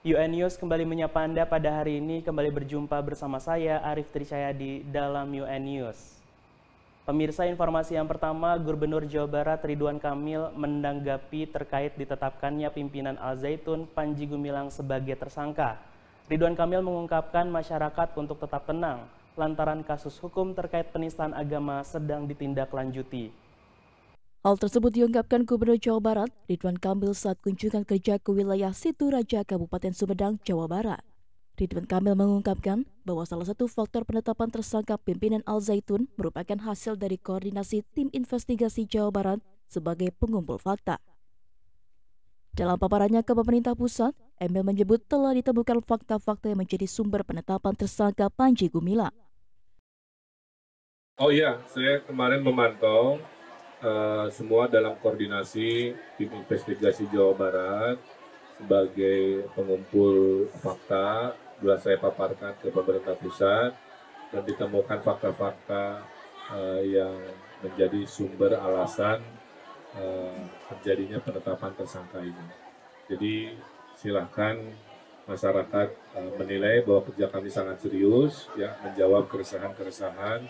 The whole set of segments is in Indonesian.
UN News kembali menyapa Anda pada hari ini, kembali berjumpa bersama saya, Arif di dalam UN News. Pemirsa, informasi yang pertama, Gubernur Jawa Barat Ridwan Kamil menanggapi terkait ditetapkannya pimpinan Al Zaitun Panji Gumilang sebagai tersangka. Ridwan Kamil mengungkapkan masyarakat untuk tetap tenang, lantaran kasus hukum terkait penistaan agama sedang ditindaklanjuti. Hal tersebut diungkapkan Gubernur Jawa Barat Ridwan Kamil saat kunjungan kerja ke wilayah Situ Raja Kabupaten Sumedang, Jawa Barat. Ridwan Kamil mengungkapkan bahwa salah satu faktor penetapan tersangka pimpinan Al Zaitun merupakan hasil dari koordinasi tim investigasi Jawa Barat sebagai pengumpul fakta. Dalam paparannya ke pemerintah pusat, Emil menyebut telah ditemukan fakta-fakta yang menjadi sumber penetapan tersangka Panji Gumilang. Oh iya, saya kemarin memantau uh, semua dalam koordinasi tim investigasi Jawa Barat sebagai pengumpul fakta sudah saya paparkan ke pemerintah pusat dan ditemukan fakta-fakta uh, yang menjadi sumber alasan uh, terjadinya penetapan tersangka ini. Jadi silahkan masyarakat uh, menilai bahwa kerja kami sangat serius ya menjawab keresahan-keresahan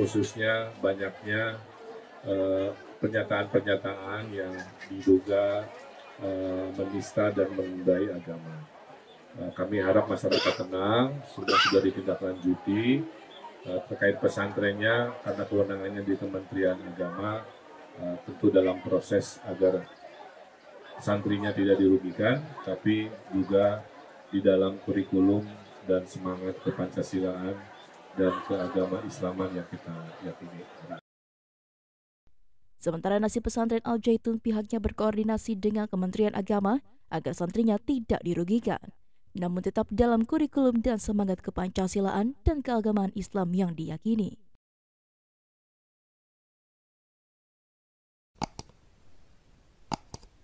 khususnya banyaknya Eh, pernyataan-pernyataan yang diduga eh, menista dan menundai agama. Eh, kami harap masyarakat tenang, sudah sudah ditindaklanjuti terkait pesantrennya karena kewenangannya di Kementerian Agama tentu dalam proses agar santrinya tidak dirugikan, tapi juga di dalam kurikulum dan semangat kepancasilaan dan keagama Islaman yang kita yakini. Sementara nasib pesantren Al-Jaitun pihaknya berkoordinasi dengan Kementerian Agama agar santrinya tidak dirugikan, namun tetap dalam kurikulum dan semangat kepancasilaan dan keagamaan Islam yang diyakini.